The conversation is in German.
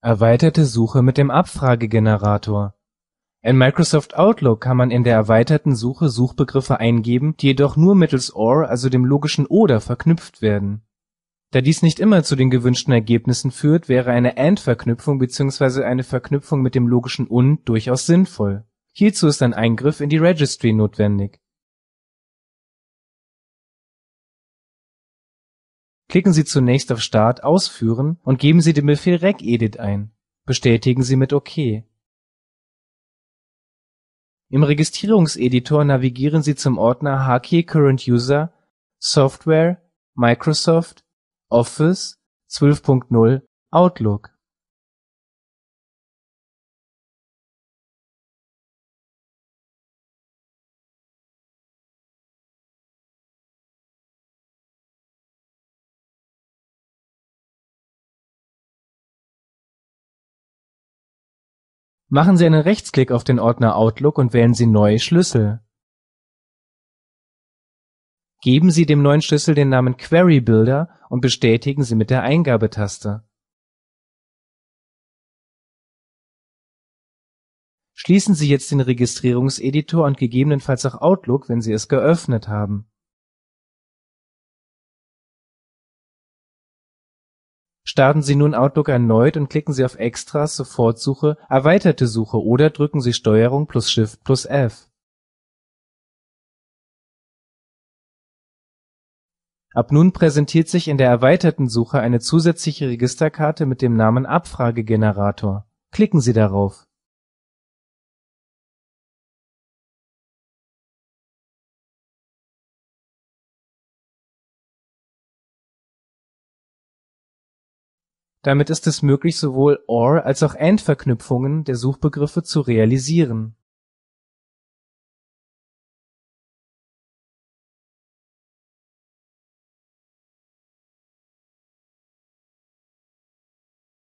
Erweiterte Suche mit dem Abfragegenerator In Microsoft Outlook kann man in der erweiterten Suche Suchbegriffe eingeben, die jedoch nur mittels OR, also dem logischen Oder, verknüpft werden. Da dies nicht immer zu den gewünschten Ergebnissen führt, wäre eine AND-Verknüpfung bzw. eine Verknüpfung mit dem logischen Und durchaus sinnvoll. Hierzu ist ein Eingriff in die Registry notwendig Klicken Sie zunächst auf Start ausführen und geben Sie den Befehl regedit ein. Bestätigen Sie mit OK. Im Registrierungseditor navigieren Sie zum Ordner Current User Software Microsoft Office 12.0 Outlook Machen Sie einen Rechtsklick auf den Ordner Outlook und wählen Sie Neue Schlüssel. Geben Sie dem neuen Schlüssel den Namen Query Builder und bestätigen Sie mit der Eingabetaste. Schließen Sie jetzt den Registrierungseditor und gegebenenfalls auch Outlook, wenn Sie es geöffnet haben Starten Sie nun Outlook erneut und klicken Sie auf Extras, Sofortsuche, Erweiterte Suche oder drücken Sie Steuerung plus plus Shift F. Ab nun präsentiert sich in der erweiterten Suche eine zusätzliche Registerkarte mit dem Namen Abfragegenerator. Klicken Sie darauf Damit ist es möglich, sowohl or als auch and-Verknüpfungen der Suchbegriffe zu realisieren